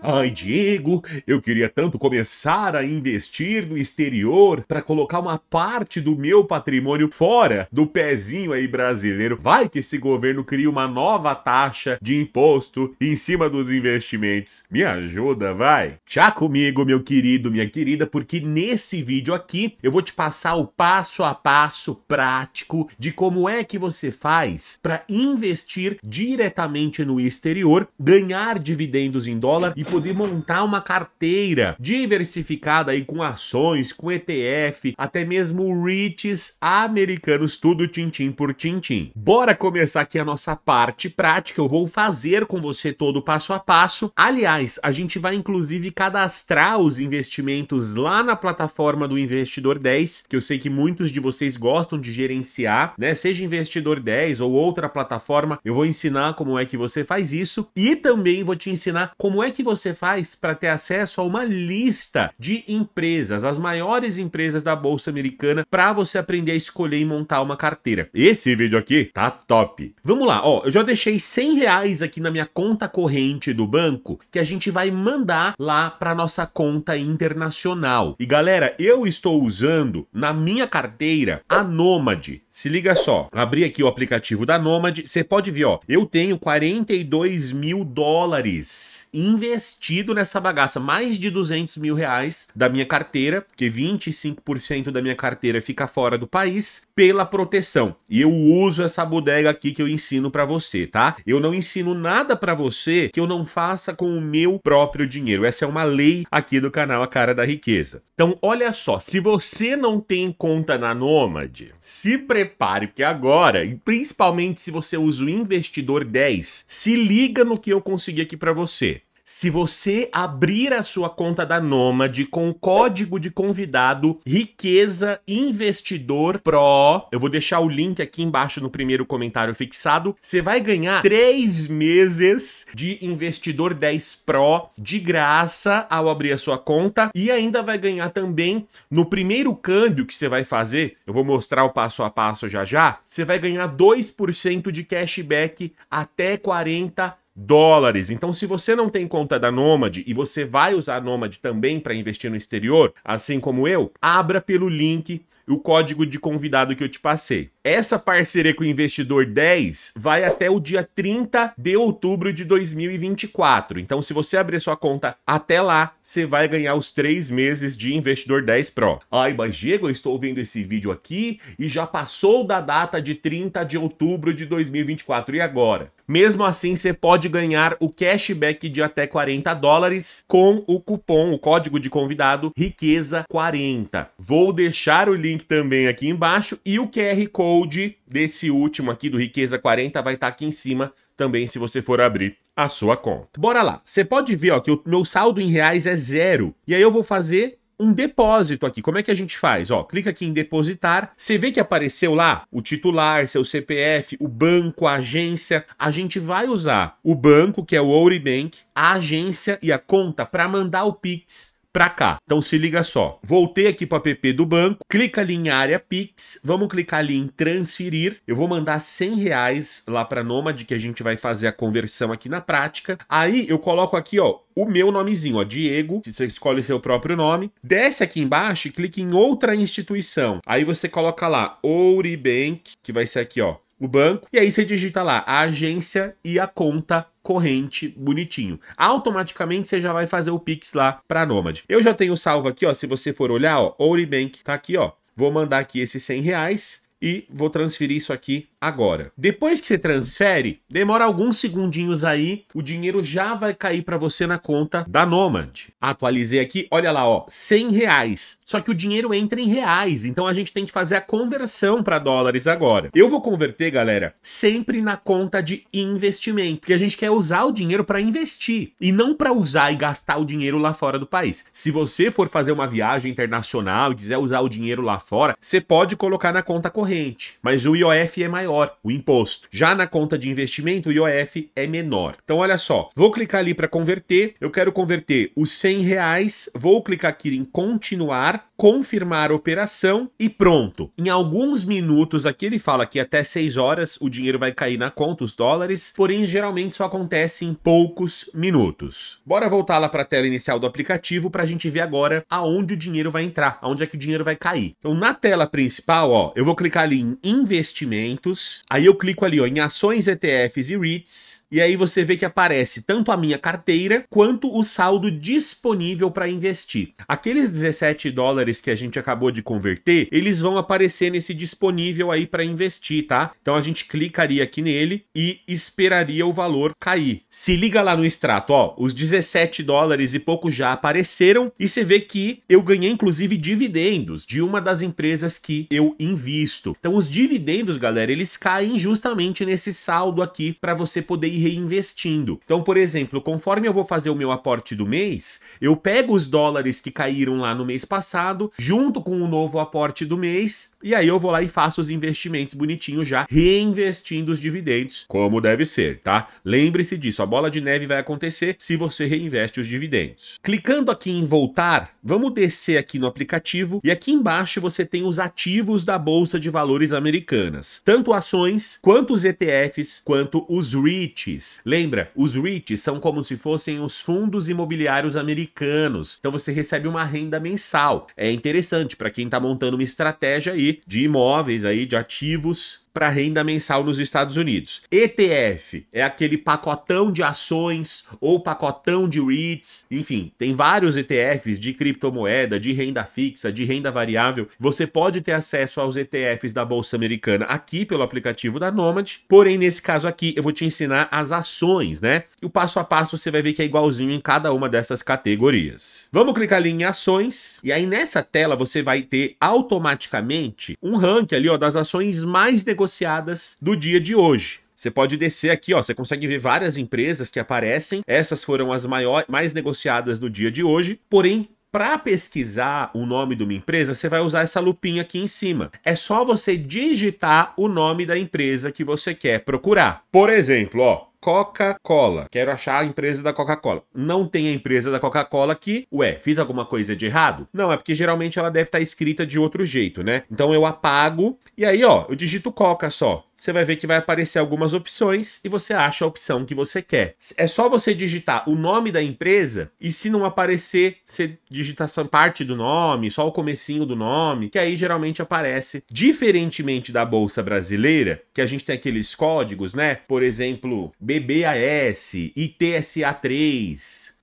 Ai, Diego, eu queria tanto começar a investir no exterior para colocar uma parte do meu patrimônio fora do pezinho aí brasileiro. Vai que esse governo cria uma nova taxa de imposto em cima dos investimentos. Me ajuda, vai. Tchau comigo, meu querido, minha querida, porque nesse vídeo aqui eu vou te passar o passo a passo prático de como é que você faz para investir diretamente no exterior, ganhar dividendos em dólar e poder montar uma carteira diversificada aí com ações, com ETF, até mesmo REITs americanos, tudo tintim por tintim. Bora começar aqui a nossa parte prática, eu vou fazer com você todo passo a passo. Aliás, a gente vai inclusive cadastrar os investimentos lá na plataforma do Investidor 10, que eu sei que muitos de vocês gostam de gerenciar, né? Seja Investidor 10 ou outra plataforma, eu vou ensinar como é que você faz isso e também vou te ensinar como é que você você faz para ter acesso a uma lista de empresas, as maiores empresas da bolsa americana, para você aprender a escolher e montar uma carteira. Esse vídeo aqui tá top. Vamos lá, ó, eu já deixei 100 reais aqui na minha conta corrente do banco que a gente vai mandar lá para nossa conta internacional. E galera, eu estou usando na minha carteira a Nomad. Se liga só, abri aqui o aplicativo da Nomad. você pode ver, ó, eu tenho 42 mil dólares investidos investido nessa bagaça mais de 200 mil reais da minha carteira, que 25% da minha carteira fica fora do país, pela proteção. E eu uso essa bodega aqui que eu ensino para você, tá? Eu não ensino nada para você que eu não faça com o meu próprio dinheiro. Essa é uma lei aqui do canal A Cara da Riqueza. Então, olha só, se você não tem conta na Nômade, se prepare, porque agora, e principalmente se você usa o Investidor 10, se liga no que eu consegui aqui para você se você abrir a sua conta da Nômade com código de convidado Riqueza Investidor Pro, eu vou deixar o link aqui embaixo no primeiro comentário fixado, você vai ganhar 3 meses de Investidor 10 Pro de graça ao abrir a sua conta e ainda vai ganhar também no primeiro câmbio que você vai fazer, eu vou mostrar o passo a passo já já, você vai ganhar 2% de cashback até 40 dólares. Então, se você não tem conta da Nômade e você vai usar a Nômade também para investir no exterior, assim como eu, abra pelo link o código de convidado que eu te passei. Essa parceria com o investidor 10 vai até o dia 30 de outubro de 2024. Então, se você abrir sua conta até lá, você vai ganhar os três meses de investidor 10 Pro. Ai, mas Diego, eu estou vendo esse vídeo aqui e já passou da data de 30 de outubro de 2024. E agora? Mesmo assim, você pode ganhar o cashback de até 40 dólares com o cupom, o código de convidado Riqueza40. Vou deixar o link também aqui embaixo e o QR Code code desse último aqui do Riqueza 40 vai estar tá aqui em cima também se você for abrir a sua conta. Bora lá. Você pode ver ó, que o meu saldo em reais é zero. E aí eu vou fazer um depósito aqui. Como é que a gente faz? Ó, clica aqui em depositar. Você vê que apareceu lá o titular, seu CPF, o banco, a agência. A gente vai usar o banco, que é o Ouribank, a agência e a conta para mandar o Pix para cá. Então se liga só. Voltei aqui para app do banco, clica ali em área Pix, vamos clicar ali em transferir. Eu vou mandar 100 reais lá para Nomad que a gente vai fazer a conversão aqui na prática. Aí eu coloco aqui, ó, o meu nomezinho, ó, Diego, você escolhe seu próprio nome, desce aqui embaixo e clica em outra instituição. Aí você coloca lá Ouribank, que vai ser aqui, ó, o banco, e aí você digita lá a agência e a conta corrente bonitinho. Automaticamente você já vai fazer o Pix lá para Nômade. Eu já tenho salvo aqui, ó. Se você for olhar, ó, Ouribank tá aqui, ó. Vou mandar aqui esses 100 reais e vou transferir isso aqui agora. Depois que você transfere, demora alguns segundinhos aí, o dinheiro já vai cair para você na conta da Nomad. Atualizei aqui, olha lá, ó, 100 reais. Só que o dinheiro entra em reais, então a gente tem que fazer a conversão para dólares agora. Eu vou converter, galera, sempre na conta de investimento, porque a gente quer usar o dinheiro para investir e não para usar e gastar o dinheiro lá fora do país. Se você for fazer uma viagem internacional e quiser usar o dinheiro lá fora, você pode colocar na conta correta corrente, mas o IOF é maior, o imposto. Já na conta de investimento, o IOF é menor. Então, olha só, vou clicar ali para converter, eu quero converter os 100 reais, vou clicar aqui em continuar, confirmar a operação e pronto. Em alguns minutos aqui ele fala que até 6 horas o dinheiro vai cair na conta, os dólares, porém geralmente só acontece em poucos minutos. Bora voltar lá para a tela inicial do aplicativo para a gente ver agora aonde o dinheiro vai entrar, aonde é que o dinheiro vai cair. Então na tela principal, ó, eu vou clicar ali em investimentos, aí eu clico ali ó, em ações, ETFs e REITs, e aí você vê que aparece tanto a minha carteira quanto o saldo disponível para investir. Aqueles 17 dólares dólares que a gente acabou de converter, eles vão aparecer nesse disponível aí para investir, tá? Então a gente clicaria aqui nele e esperaria o valor cair. Se liga lá no extrato, ó, os 17 dólares e pouco já apareceram e você vê que eu ganhei inclusive dividendos de uma das empresas que eu invisto. Então os dividendos, galera, eles caem justamente nesse saldo aqui para você poder ir reinvestindo. Então, por exemplo, conforme eu vou fazer o meu aporte do mês, eu pego os dólares que caíram lá no mês passado passado, junto com o novo aporte do mês, e aí eu vou lá e faço os investimentos bonitinho já, reinvestindo os dividendos, como deve ser, tá? Lembre-se disso, a bola de neve vai acontecer se você reinveste os dividendos. Clicando aqui em voltar, vamos descer aqui no aplicativo e aqui embaixo você tem os ativos da Bolsa de Valores Americanas, tanto ações, quanto os ETFs, quanto os REITs. Lembra, os REITs são como se fossem os fundos imobiliários americanos, então você recebe uma renda mensal. É é interessante para quem está montando uma estratégia aí de imóveis aí, de ativos para renda mensal nos Estados Unidos. ETF é aquele pacotão de ações ou pacotão de REITs, enfim, tem vários ETFs de criptomoeda, de renda fixa, de renda variável. Você pode ter acesso aos ETFs da bolsa americana aqui pelo aplicativo da Nomad, porém nesse caso aqui eu vou te ensinar as ações, né? E o passo a passo você vai ver que é igualzinho em cada uma dessas categorias. Vamos clicar ali em ações e aí nessa tela você vai ter automaticamente um ranking ali ó das ações mais negociadas negociadas do dia de hoje. Você pode descer aqui, ó, você consegue ver várias empresas que aparecem. Essas foram as maior, mais negociadas no dia de hoje, porém para pesquisar o nome de uma empresa, você vai usar essa lupinha aqui em cima. É só você digitar o nome da empresa que você quer procurar. Por exemplo, ó, Coca-Cola. Quero achar a empresa da Coca-Cola. Não tem a empresa da Coca-Cola aqui. Ué, fiz alguma coisa de errado? Não, é porque geralmente ela deve estar tá escrita de outro jeito, né? Então eu apago e aí, ó, eu digito Coca só. Você vai ver que vai aparecer algumas opções e você acha a opção que você quer. É só você digitar o nome da empresa e se não aparecer, você digita só parte do nome, só o comecinho do nome, que aí geralmente aparece. Diferentemente da bolsa brasileira, que a gente tem aqueles códigos, né? Por exemplo, BBAS, ITSA3,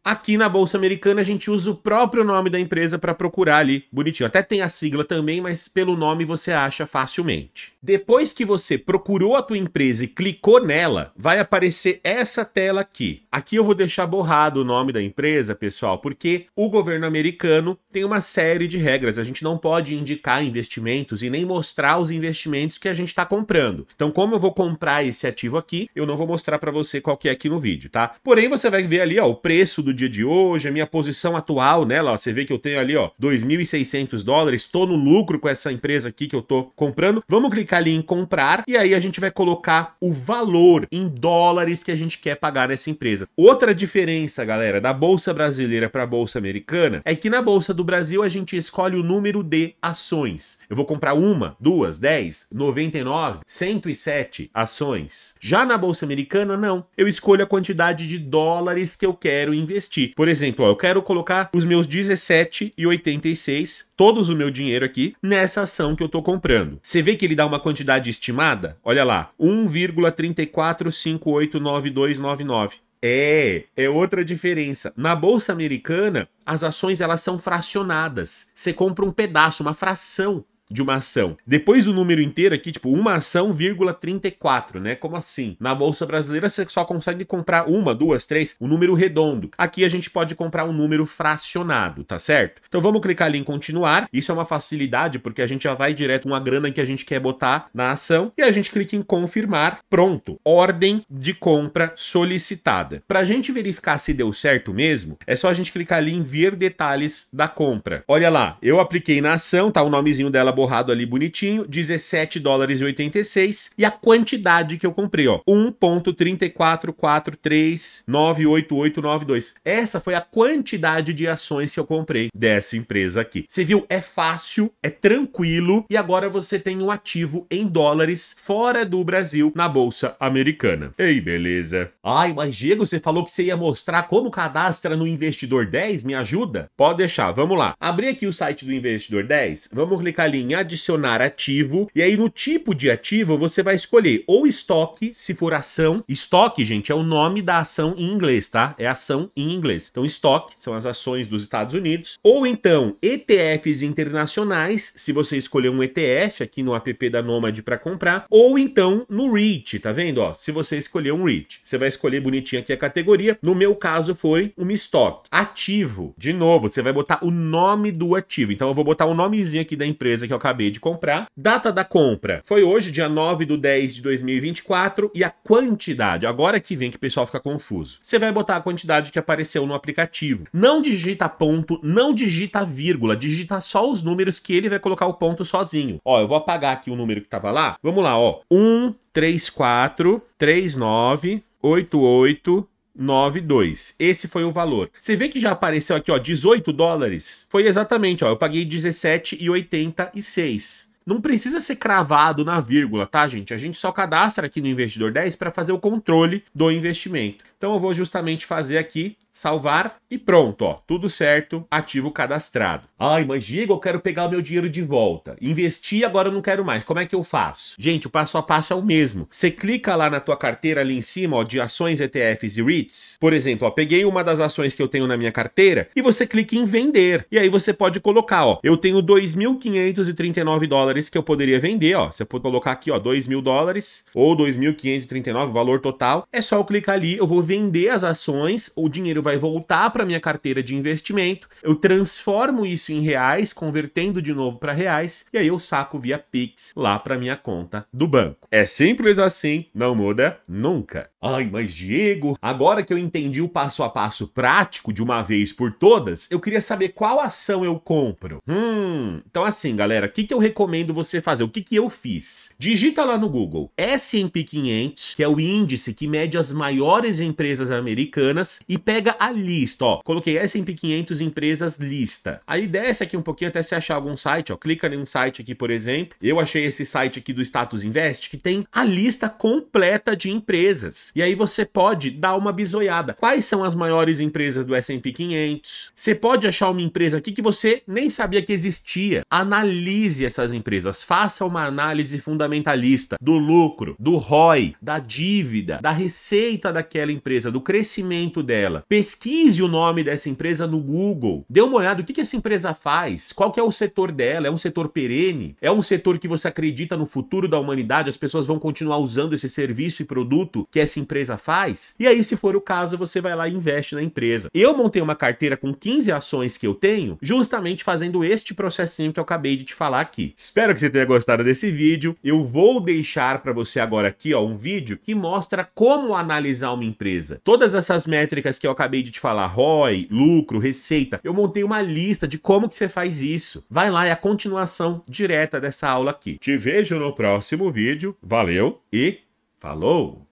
Aqui na Bolsa Americana a gente usa o próprio nome da empresa para procurar ali, bonitinho. Até tem a sigla também, mas pelo nome você acha facilmente. Depois que você procurou a tua empresa e clicou nela, vai aparecer essa tela aqui. Aqui eu vou deixar borrado o nome da empresa, pessoal, porque o governo americano tem uma série de regras. A gente não pode indicar investimentos e nem mostrar os investimentos que a gente está comprando. Então, como eu vou comprar esse ativo aqui, eu não vou mostrar para você qual que é aqui no vídeo, tá? Porém, você vai ver ali ó, o preço do dia de hoje, a minha posição atual nela, ó, você vê que eu tenho ali, ó, 2.600 dólares, estou no lucro com essa empresa aqui que eu estou comprando. Vamos clicar ali em comprar e aí a gente vai colocar o valor em dólares que a gente quer pagar nessa empresa. Outra diferença, galera, da bolsa brasileira para a bolsa americana é que na bolsa do Brasil a gente escolhe o número de ações. Eu vou comprar uma, duas, dez, noventa e nove, cento e sete ações. Já na bolsa americana não. Eu escolho a quantidade de dólares que eu quero investir investir. Por exemplo, ó, eu quero colocar os meus 17,86, todos o meu dinheiro aqui, nessa ação que eu estou comprando. Você vê que ele dá uma quantidade estimada? Olha lá, 1,34589299. É, é outra diferença. Na bolsa americana, as ações elas são fracionadas. Você compra um pedaço, uma fração de uma ação. Depois do número inteiro aqui, tipo, uma ação, vírgula 34, né? Como assim? Na Bolsa Brasileira você só consegue comprar uma, duas, três, um número redondo. Aqui a gente pode comprar um número fracionado, tá certo? Então vamos clicar ali em continuar. Isso é uma facilidade porque a gente já vai direto uma grana que a gente quer botar na ação e a gente clica em confirmar. Pronto. Ordem de compra solicitada. Para a gente verificar se deu certo mesmo, é só a gente clicar ali em ver detalhes da compra. Olha lá, eu apliquei na ação, tá o nomezinho dela borrado ali bonitinho, 17 dólares e 86 e a quantidade que eu comprei, ó, 1.344398892. Essa foi a quantidade de ações que eu comprei dessa empresa aqui. Você viu? É fácil, é tranquilo e agora você tem um ativo em dólares fora do Brasil na bolsa americana. Ei, beleza. Ai, mas Diego, você falou que você ia mostrar como cadastra no investidor 10, me ajuda? Pode deixar, vamos lá. Abri aqui o site do investidor 10, vamos clicar ali em adicionar ativo, e aí no tipo de ativo você vai escolher ou estoque, se for ação. Estoque, gente, é o nome da ação em inglês, tá? É ação em inglês. Então, estoque são as ações dos Estados Unidos. Ou então, ETFs internacionais, se você escolher um ETF aqui no app da Nomad para comprar. Ou então, no REIT, tá vendo? Ó, se você escolher um REIT, você vai escolher bonitinho aqui a categoria. No meu caso, foi um estoque. Ativo, de novo, você vai botar o nome do ativo. Então, eu vou botar o um nomezinho aqui da empresa que é eu acabei de comprar. Data da compra foi hoje, dia 9 do 10 de 2024. E a quantidade, agora que vem que o pessoal fica confuso. Você vai botar a quantidade que apareceu no aplicativo. Não digita ponto, não digita vírgula, digita só os números que ele vai colocar o ponto sozinho. Ó, eu vou apagar aqui o número que tava lá. Vamos lá, ó. 1, 3, 4, 3, 9, 8, 8, 92. Esse foi o valor. Você vê que já apareceu aqui, ó, 18 dólares. Foi exatamente, ó, eu paguei 17,86. Não precisa ser cravado na vírgula, tá, gente? A gente só cadastra aqui no investidor 10 para fazer o controle do investimento. Então eu vou justamente fazer aqui salvar e pronto, ó, tudo certo, ativo cadastrado. Ai, mas Diego, eu quero pegar o meu dinheiro de volta. Investi, agora eu não quero mais. Como é que eu faço? Gente, o passo a passo é o mesmo. Você clica lá na tua carteira ali em cima, ó, de ações, ETFs e REITs. Por exemplo, ó, peguei uma das ações que eu tenho na minha carteira e você clica em vender. E aí você pode colocar, ó, eu tenho 2.539 dólares que eu poderia vender, ó. Você pode colocar aqui, ó, 2.000 dólares ou 2.539, valor total. É só eu clicar ali, eu vou vender as ações, o dinheiro vai voltar para minha carteira de investimento, eu transformo isso em reais, convertendo de novo para reais, e aí eu saco via Pix lá para minha conta do banco. É simples assim, não muda nunca. Ai, mas Diego, agora que eu entendi o passo a passo prático de uma vez por todas, eu queria saber qual ação eu compro. Hum, então assim, galera, o que, que eu recomendo você fazer? O que, que eu fiz? Digita lá no Google S&P 500, que é o índice que mede as maiores empresas americanas, e pega a lista, ó. Coloquei S&P 500 empresas lista. Aí desce aqui um pouquinho até se achar algum site, ó. Clica em um site aqui, por exemplo. Eu achei esse site aqui do Status Invest que tem a lista completa de empresas. E aí você pode dar uma bisoiada. Quais são as maiores empresas do S&P 500? Você pode achar uma empresa aqui que você nem sabia que existia. Analise essas empresas. Faça uma análise fundamentalista do lucro, do ROI, da dívida, da receita daquela empresa, do crescimento dela pesquise o nome dessa empresa no Google, dê uma olhada o que, que essa empresa faz, qual que é o setor dela, é um setor perene, é um setor que você acredita no futuro da humanidade, as pessoas vão continuar usando esse serviço e produto que essa empresa faz, e aí se for o caso, você vai lá e investe na empresa. Eu montei uma carteira com 15 ações que eu tenho, justamente fazendo este processinho que eu acabei de te falar aqui. Espero que você tenha gostado desse vídeo, eu vou deixar para você agora aqui ó, um vídeo que mostra como analisar uma empresa. Todas essas métricas que eu acabei acabei de te falar, ROI, lucro, receita, eu montei uma lista de como que você faz isso. Vai lá, é a continuação direta dessa aula aqui. Te vejo no próximo vídeo. Valeu e falou!